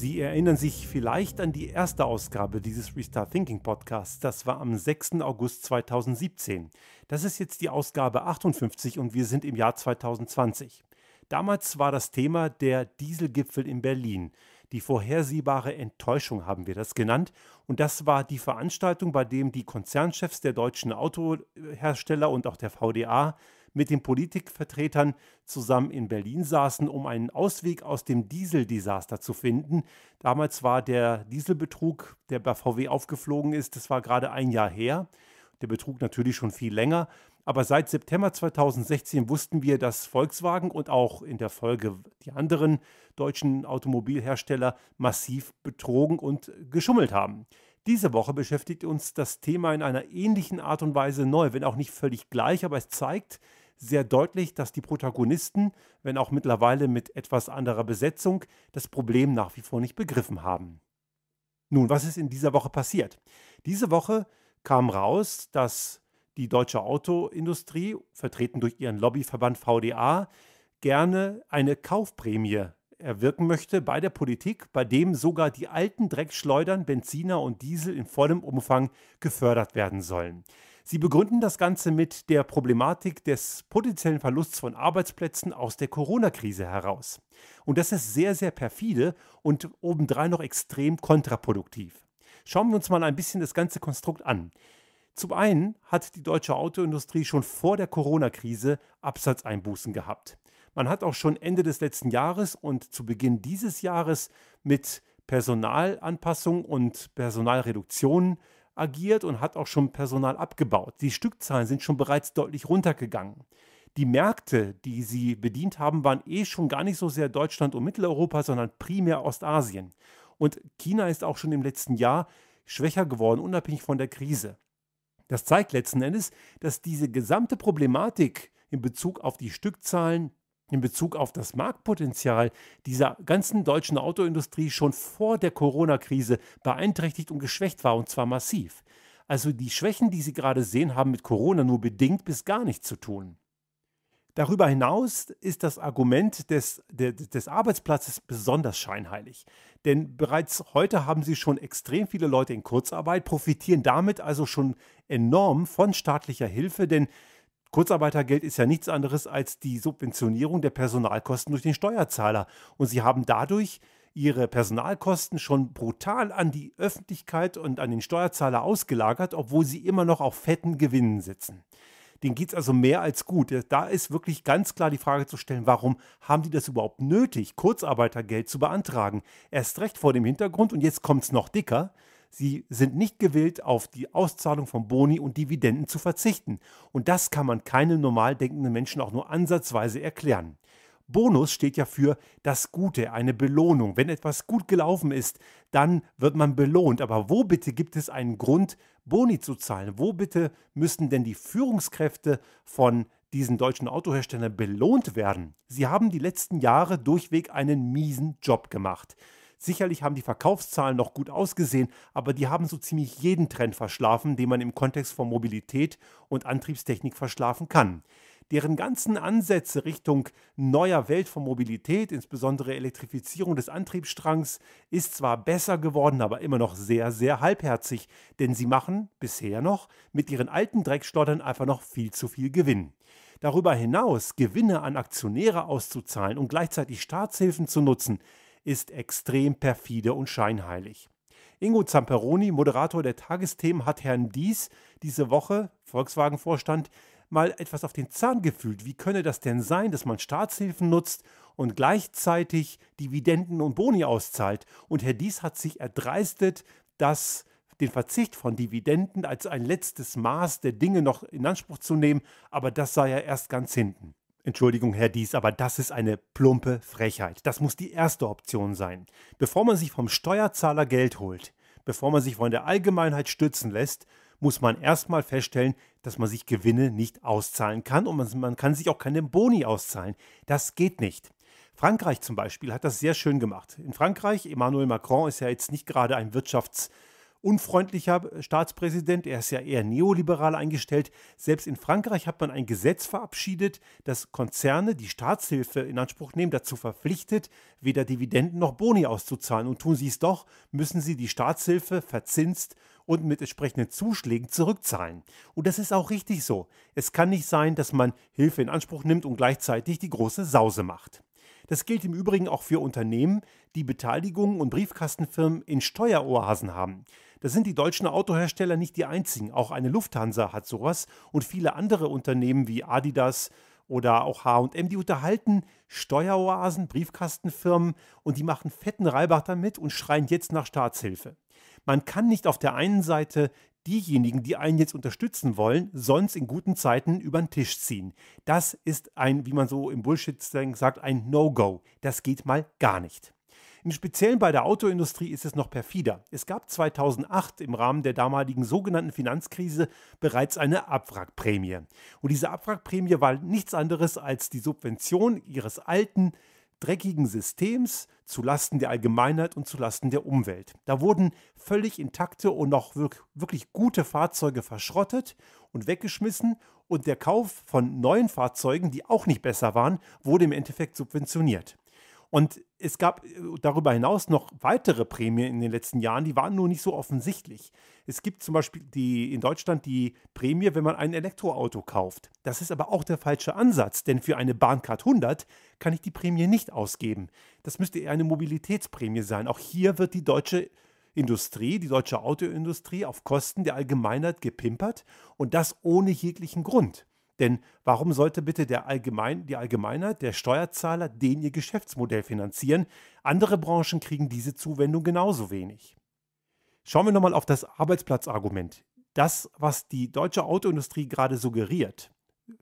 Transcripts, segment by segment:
Sie erinnern sich vielleicht an die erste Ausgabe dieses Restart Thinking Podcasts. Das war am 6. August 2017. Das ist jetzt die Ausgabe 58 und wir sind im Jahr 2020. Damals war das Thema der Dieselgipfel in Berlin. Die vorhersehbare Enttäuschung haben wir das genannt. Und das war die Veranstaltung, bei dem die Konzernchefs der deutschen Autohersteller und auch der VDA mit den Politikvertretern zusammen in Berlin saßen, um einen Ausweg aus dem Dieseldesaster zu finden. Damals war der Dieselbetrug, der bei VW aufgeflogen ist, das war gerade ein Jahr her. Der Betrug natürlich schon viel länger. Aber seit September 2016 wussten wir, dass Volkswagen und auch in der Folge die anderen deutschen Automobilhersteller massiv betrogen und geschummelt haben. Diese Woche beschäftigt uns das Thema in einer ähnlichen Art und Weise neu, wenn auch nicht völlig gleich, aber es zeigt, sehr deutlich, dass die Protagonisten, wenn auch mittlerweile mit etwas anderer Besetzung, das Problem nach wie vor nicht begriffen haben. Nun, was ist in dieser Woche passiert? Diese Woche kam raus, dass die deutsche Autoindustrie, vertreten durch ihren Lobbyverband VDA, gerne eine Kaufprämie erwirken möchte bei der Politik, bei dem sogar die alten Dreckschleudern, Benziner und Diesel in vollem Umfang gefördert werden sollen. Sie begründen das Ganze mit der Problematik des potenziellen Verlusts von Arbeitsplätzen aus der Corona-Krise heraus. Und das ist sehr, sehr perfide und obendrein noch extrem kontraproduktiv. Schauen wir uns mal ein bisschen das ganze Konstrukt an. Zum einen hat die deutsche Autoindustrie schon vor der Corona-Krise Absatzeinbußen gehabt. Man hat auch schon Ende des letzten Jahres und zu Beginn dieses Jahres mit Personalanpassungen und Personalreduktionen agiert und hat auch schon Personal abgebaut. Die Stückzahlen sind schon bereits deutlich runtergegangen. Die Märkte, die sie bedient haben, waren eh schon gar nicht so sehr Deutschland und Mitteleuropa, sondern primär Ostasien. Und China ist auch schon im letzten Jahr schwächer geworden, unabhängig von der Krise. Das zeigt letzten Endes, dass diese gesamte Problematik in Bezug auf die Stückzahlen, in Bezug auf das Marktpotenzial dieser ganzen deutschen Autoindustrie schon vor der Corona-Krise beeinträchtigt und geschwächt war, und zwar massiv. Also die Schwächen, die Sie gerade sehen, haben mit Corona nur bedingt bis gar nichts zu tun. Darüber hinaus ist das Argument des, de, des Arbeitsplatzes besonders scheinheilig. Denn bereits heute haben sie schon extrem viele Leute in Kurzarbeit, profitieren damit also schon enorm von staatlicher Hilfe, denn Kurzarbeitergeld ist ja nichts anderes als die Subventionierung der Personalkosten durch den Steuerzahler. Und sie haben dadurch ihre Personalkosten schon brutal an die Öffentlichkeit und an den Steuerzahler ausgelagert, obwohl sie immer noch auf fetten Gewinnen sitzen. Den geht es also mehr als gut. Da ist wirklich ganz klar die Frage zu stellen, warum haben die das überhaupt nötig, Kurzarbeitergeld zu beantragen? Erst recht vor dem Hintergrund, und jetzt kommt es noch dicker, Sie sind nicht gewillt, auf die Auszahlung von Boni und Dividenden zu verzichten. Und das kann man keinem normal denkenden Menschen auch nur ansatzweise erklären. Bonus steht ja für das Gute, eine Belohnung. Wenn etwas gut gelaufen ist, dann wird man belohnt. Aber wo bitte gibt es einen Grund, Boni zu zahlen? Wo bitte müssen denn die Führungskräfte von diesen deutschen Autoherstellern belohnt werden? Sie haben die letzten Jahre durchweg einen miesen Job gemacht. Sicherlich haben die Verkaufszahlen noch gut ausgesehen, aber die haben so ziemlich jeden Trend verschlafen, den man im Kontext von Mobilität und Antriebstechnik verschlafen kann deren ganzen Ansätze Richtung neuer Welt von Mobilität, insbesondere Elektrifizierung des Antriebsstrangs, ist zwar besser geworden, aber immer noch sehr, sehr halbherzig, denn sie machen bisher noch mit ihren alten Dreckschlottern einfach noch viel zu viel Gewinn. Darüber hinaus Gewinne an Aktionäre auszuzahlen und gleichzeitig Staatshilfen zu nutzen, ist extrem perfide und scheinheilig. Ingo Zamperoni, Moderator der Tagesthemen, hat Herrn Dies diese Woche, Volkswagen-Vorstand, mal etwas auf den Zahn gefühlt. Wie könne das denn sein, dass man Staatshilfen nutzt und gleichzeitig Dividenden und Boni auszahlt? Und Herr Dies hat sich erdreistet, das den Verzicht von Dividenden als ein letztes Maß der Dinge noch in Anspruch zu nehmen, aber das sei ja erst ganz hinten. Entschuldigung, Herr Dies, aber das ist eine plumpe Frechheit. Das muss die erste Option sein. Bevor man sich vom Steuerzahler Geld holt, bevor man sich von der Allgemeinheit stützen lässt, muss man erstmal feststellen, dass man sich Gewinne nicht auszahlen kann und man, man kann sich auch keine Boni auszahlen. Das geht nicht. Frankreich zum Beispiel hat das sehr schön gemacht. In Frankreich, Emmanuel Macron ist ja jetzt nicht gerade ein Wirtschafts- unfreundlicher Staatspräsident, er ist ja eher neoliberal eingestellt. Selbst in Frankreich hat man ein Gesetz verabschiedet, das Konzerne, die Staatshilfe in Anspruch nehmen, dazu verpflichtet, weder Dividenden noch Boni auszuzahlen. Und tun sie es doch, müssen sie die Staatshilfe verzinst und mit entsprechenden Zuschlägen zurückzahlen. Und das ist auch richtig so. Es kann nicht sein, dass man Hilfe in Anspruch nimmt und gleichzeitig die große Sause macht. Das gilt im Übrigen auch für Unternehmen, die Beteiligungen und Briefkastenfirmen in Steueroasen haben. Da sind die deutschen Autohersteller nicht die einzigen. Auch eine Lufthansa hat sowas und viele andere Unternehmen wie Adidas, oder auch HM, die unterhalten Steueroasen, Briefkastenfirmen und die machen fetten Reibach damit und schreien jetzt nach Staatshilfe. Man kann nicht auf der einen Seite diejenigen, die einen jetzt unterstützen wollen, sonst in guten Zeiten über den Tisch ziehen. Das ist ein, wie man so im Bullshit sagt, ein No-Go. Das geht mal gar nicht. Im Speziellen bei der Autoindustrie ist es noch perfider. Es gab 2008 im Rahmen der damaligen sogenannten Finanzkrise bereits eine Abwrackprämie. Und diese Abwrackprämie war nichts anderes als die Subvention ihres alten dreckigen Systems zu Lasten der Allgemeinheit und zu Lasten der Umwelt. Da wurden völlig intakte und noch wirklich gute Fahrzeuge verschrottet und weggeschmissen und der Kauf von neuen Fahrzeugen, die auch nicht besser waren, wurde im Endeffekt subventioniert. Und es gab äh, darüber hinaus noch weitere Prämien in den letzten Jahren, die waren nur nicht so offensichtlich. Es gibt zum Beispiel die, in Deutschland die Prämie, wenn man ein Elektroauto kauft. Das ist aber auch der falsche Ansatz, denn für eine Bahncard 100 kann ich die Prämie nicht ausgeben. Das müsste eher eine Mobilitätsprämie sein. Auch hier wird die deutsche Industrie, die deutsche Autoindustrie, auf Kosten der Allgemeinheit gepimpert und das ohne jeglichen Grund. Denn warum sollte bitte der Allgemein, die Allgemeinheit, der Steuerzahler, den ihr Geschäftsmodell finanzieren? Andere Branchen kriegen diese Zuwendung genauso wenig. Schauen wir nochmal auf das Arbeitsplatzargument. Das, was die deutsche Autoindustrie gerade suggeriert,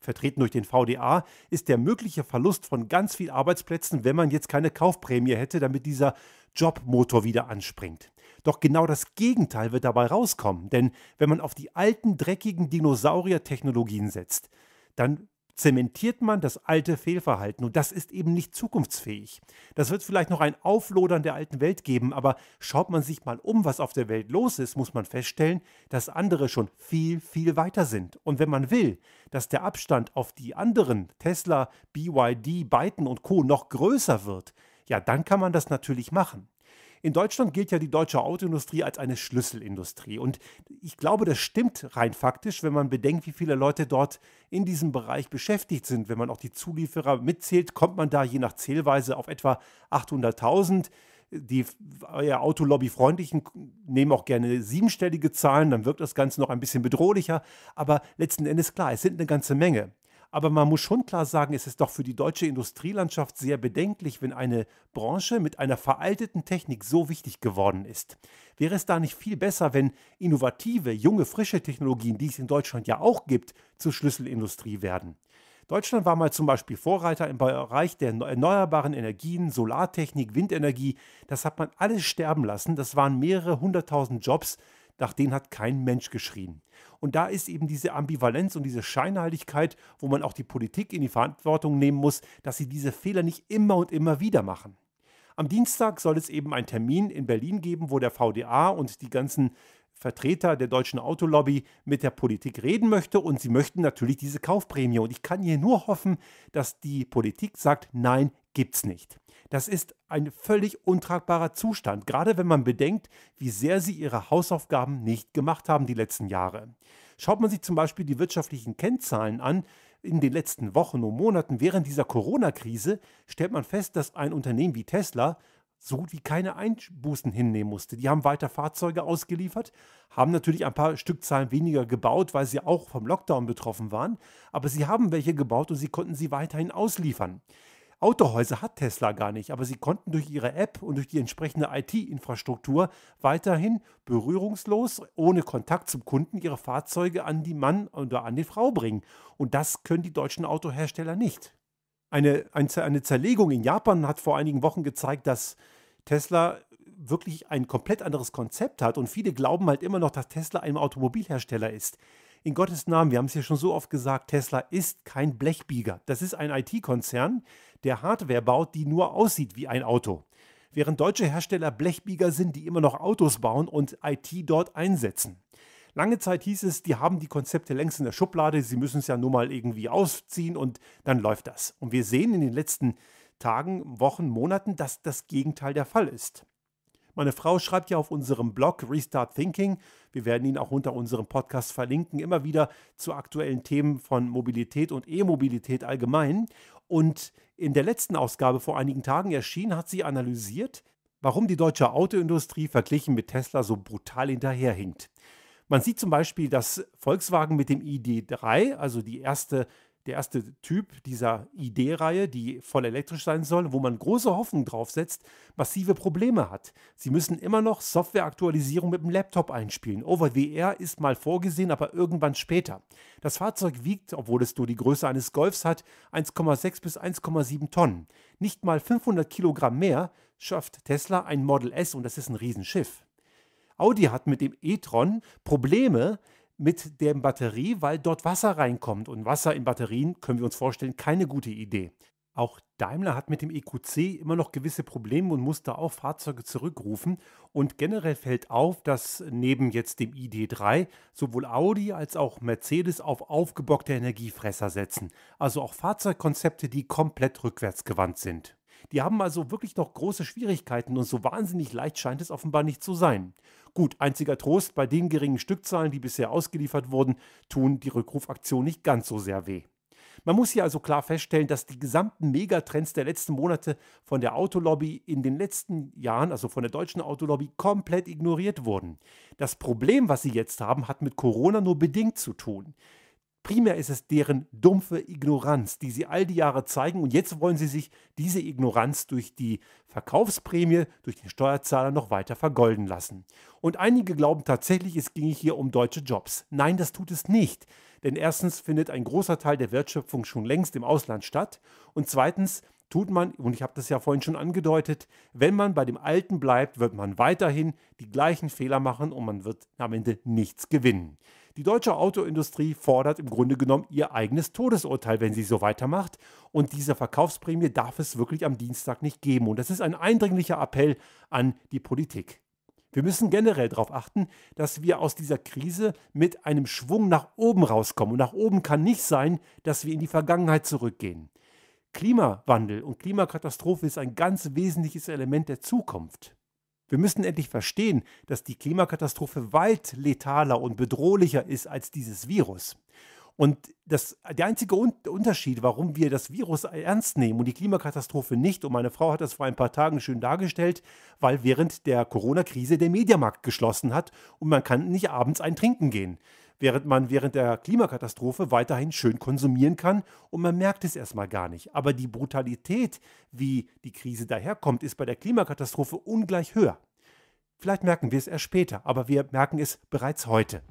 vertreten durch den VDA, ist der mögliche Verlust von ganz vielen Arbeitsplätzen, wenn man jetzt keine Kaufprämie hätte, damit dieser Jobmotor wieder anspringt. Doch genau das Gegenteil wird dabei rauskommen, denn wenn man auf die alten dreckigen Dinosaurier-Technologien setzt, dann zementiert man das alte Fehlverhalten und das ist eben nicht zukunftsfähig. Das wird vielleicht noch ein Auflodern der alten Welt geben, aber schaut man sich mal um, was auf der Welt los ist, muss man feststellen, dass andere schon viel, viel weiter sind. Und wenn man will, dass der Abstand auf die anderen Tesla, BYD, Biden und Co noch größer wird, ja, dann kann man das natürlich machen. In Deutschland gilt ja die deutsche Autoindustrie als eine Schlüsselindustrie. Und ich glaube, das stimmt rein faktisch, wenn man bedenkt, wie viele Leute dort in diesem Bereich beschäftigt sind. Wenn man auch die Zulieferer mitzählt, kommt man da je nach Zählweise auf etwa 800.000 die ja, Autolobby-freundlichen nehmen auch gerne siebenstellige Zahlen, dann wirkt das Ganze noch ein bisschen bedrohlicher. Aber letzten Endes klar, es sind eine ganze Menge. Aber man muss schon klar sagen, es ist doch für die deutsche Industrielandschaft sehr bedenklich, wenn eine Branche mit einer veralteten Technik so wichtig geworden ist. Wäre es da nicht viel besser, wenn innovative, junge, frische Technologien, die es in Deutschland ja auch gibt, zur Schlüsselindustrie werden? Deutschland war mal zum Beispiel Vorreiter im Bereich der erneuerbaren Energien, Solartechnik, Windenergie. Das hat man alles sterben lassen. Das waren mehrere hunderttausend Jobs nach denen hat kein Mensch geschrien. Und da ist eben diese Ambivalenz und diese Scheinheiligkeit, wo man auch die Politik in die Verantwortung nehmen muss, dass sie diese Fehler nicht immer und immer wieder machen. Am Dienstag soll es eben einen Termin in Berlin geben, wo der VDA und die ganzen Vertreter der deutschen Autolobby mit der Politik reden möchte und sie möchten natürlich diese Kaufprämie. Und ich kann hier nur hoffen, dass die Politik sagt, nein, gibt's nicht. Das ist ein völlig untragbarer Zustand, gerade wenn man bedenkt, wie sehr sie ihre Hausaufgaben nicht gemacht haben die letzten Jahre. Schaut man sich zum Beispiel die wirtschaftlichen Kennzahlen an, in den letzten Wochen und Monaten während dieser Corona-Krise stellt man fest, dass ein Unternehmen wie Tesla so gut wie keine Einbußen hinnehmen musste. Die haben weiter Fahrzeuge ausgeliefert, haben natürlich ein paar Stückzahlen weniger gebaut, weil sie auch vom Lockdown betroffen waren, aber sie haben welche gebaut und sie konnten sie weiterhin ausliefern. Autohäuser hat Tesla gar nicht, aber sie konnten durch ihre App und durch die entsprechende IT-Infrastruktur weiterhin berührungslos, ohne Kontakt zum Kunden, ihre Fahrzeuge an die Mann oder an die Frau bringen. Und das können die deutschen Autohersteller nicht. Eine, eine Zerlegung in Japan hat vor einigen Wochen gezeigt, dass Tesla wirklich ein komplett anderes Konzept hat und viele glauben halt immer noch, dass Tesla ein Automobilhersteller ist in Gottes Namen, wir haben es ja schon so oft gesagt, Tesla ist kein Blechbieger. Das ist ein IT-Konzern, der Hardware baut, die nur aussieht wie ein Auto. Während deutsche Hersteller Blechbieger sind, die immer noch Autos bauen und IT dort einsetzen. Lange Zeit hieß es, die haben die Konzepte längst in der Schublade, sie müssen es ja nur mal irgendwie ausziehen und dann läuft das. Und wir sehen in den letzten Tagen, Wochen, Monaten, dass das Gegenteil der Fall ist. Meine Frau schreibt ja auf unserem Blog Restart Thinking, wir werden ihn auch unter unserem Podcast verlinken, immer wieder zu aktuellen Themen von Mobilität und E-Mobilität allgemein. Und in der letzten Ausgabe vor einigen Tagen erschienen, hat sie analysiert, warum die deutsche Autoindustrie verglichen mit Tesla so brutal hinterherhinkt. Man sieht zum Beispiel, dass Volkswagen mit dem ID3, also die erste der erste Typ dieser id reihe die voll elektrisch sein soll, wo man große Hoffnung drauf setzt, massive Probleme hat. Sie müssen immer noch Softwareaktualisierung mit dem Laptop einspielen. Over-the-Air ist mal vorgesehen, aber irgendwann später. Das Fahrzeug wiegt, obwohl es nur die Größe eines Golfs hat, 1,6 bis 1,7 Tonnen. Nicht mal 500 Kilogramm mehr schafft Tesla ein Model S und das ist ein Riesenschiff. Audi hat mit dem e-tron Probleme, mit der Batterie, weil dort Wasser reinkommt. Und Wasser in Batterien, können wir uns vorstellen, keine gute Idee. Auch Daimler hat mit dem EQC immer noch gewisse Probleme und muss da auch Fahrzeuge zurückrufen. Und generell fällt auf, dass neben jetzt dem ID3 sowohl Audi als auch Mercedes auf aufgebockte Energiefresser setzen. Also auch Fahrzeugkonzepte, die komplett rückwärtsgewandt sind. Die haben also wirklich noch große Schwierigkeiten und so wahnsinnig leicht scheint es offenbar nicht zu sein. Gut, einziger Trost, bei den geringen Stückzahlen, die bisher ausgeliefert wurden, tun die Rückrufaktion nicht ganz so sehr weh. Man muss hier also klar feststellen, dass die gesamten Megatrends der letzten Monate von der Autolobby in den letzten Jahren, also von der deutschen Autolobby, komplett ignoriert wurden. Das Problem, was sie jetzt haben, hat mit Corona nur bedingt zu tun. Primär ist es deren dumpfe Ignoranz, die sie all die Jahre zeigen. Und jetzt wollen sie sich diese Ignoranz durch die Verkaufsprämie, durch den Steuerzahler noch weiter vergolden lassen. Und einige glauben tatsächlich, es ginge hier um deutsche Jobs. Nein, das tut es nicht. Denn erstens findet ein großer Teil der Wertschöpfung schon längst im Ausland statt. Und zweitens tut man, und ich habe das ja vorhin schon angedeutet, wenn man bei dem Alten bleibt, wird man weiterhin die gleichen Fehler machen und man wird am Ende nichts gewinnen. Die deutsche Autoindustrie fordert im Grunde genommen ihr eigenes Todesurteil, wenn sie so weitermacht. Und diese Verkaufsprämie darf es wirklich am Dienstag nicht geben. Und das ist ein eindringlicher Appell an die Politik. Wir müssen generell darauf achten, dass wir aus dieser Krise mit einem Schwung nach oben rauskommen. Und nach oben kann nicht sein, dass wir in die Vergangenheit zurückgehen. Klimawandel und Klimakatastrophe ist ein ganz wesentliches Element der Zukunft. Wir müssen endlich verstehen, dass die Klimakatastrophe weit letaler und bedrohlicher ist als dieses Virus. Und das, der einzige Unterschied, warum wir das Virus ernst nehmen und die Klimakatastrophe nicht, und meine Frau hat das vor ein paar Tagen schön dargestellt, weil während der Corona-Krise der Mediamarkt geschlossen hat und man kann nicht abends ein Trinken gehen während man während der Klimakatastrophe weiterhin schön konsumieren kann und man merkt es erstmal gar nicht. Aber die Brutalität, wie die Krise daherkommt, ist bei der Klimakatastrophe ungleich höher. Vielleicht merken wir es erst später, aber wir merken es bereits heute.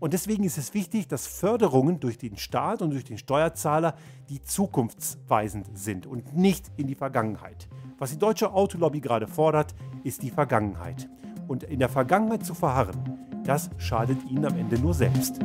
Und deswegen ist es wichtig, dass Förderungen durch den Staat und durch den Steuerzahler, die zukunftsweisend sind und nicht in die Vergangenheit. Was die deutsche Autolobby gerade fordert, ist die Vergangenheit. Und in der Vergangenheit zu verharren, das schadet Ihnen am Ende nur selbst.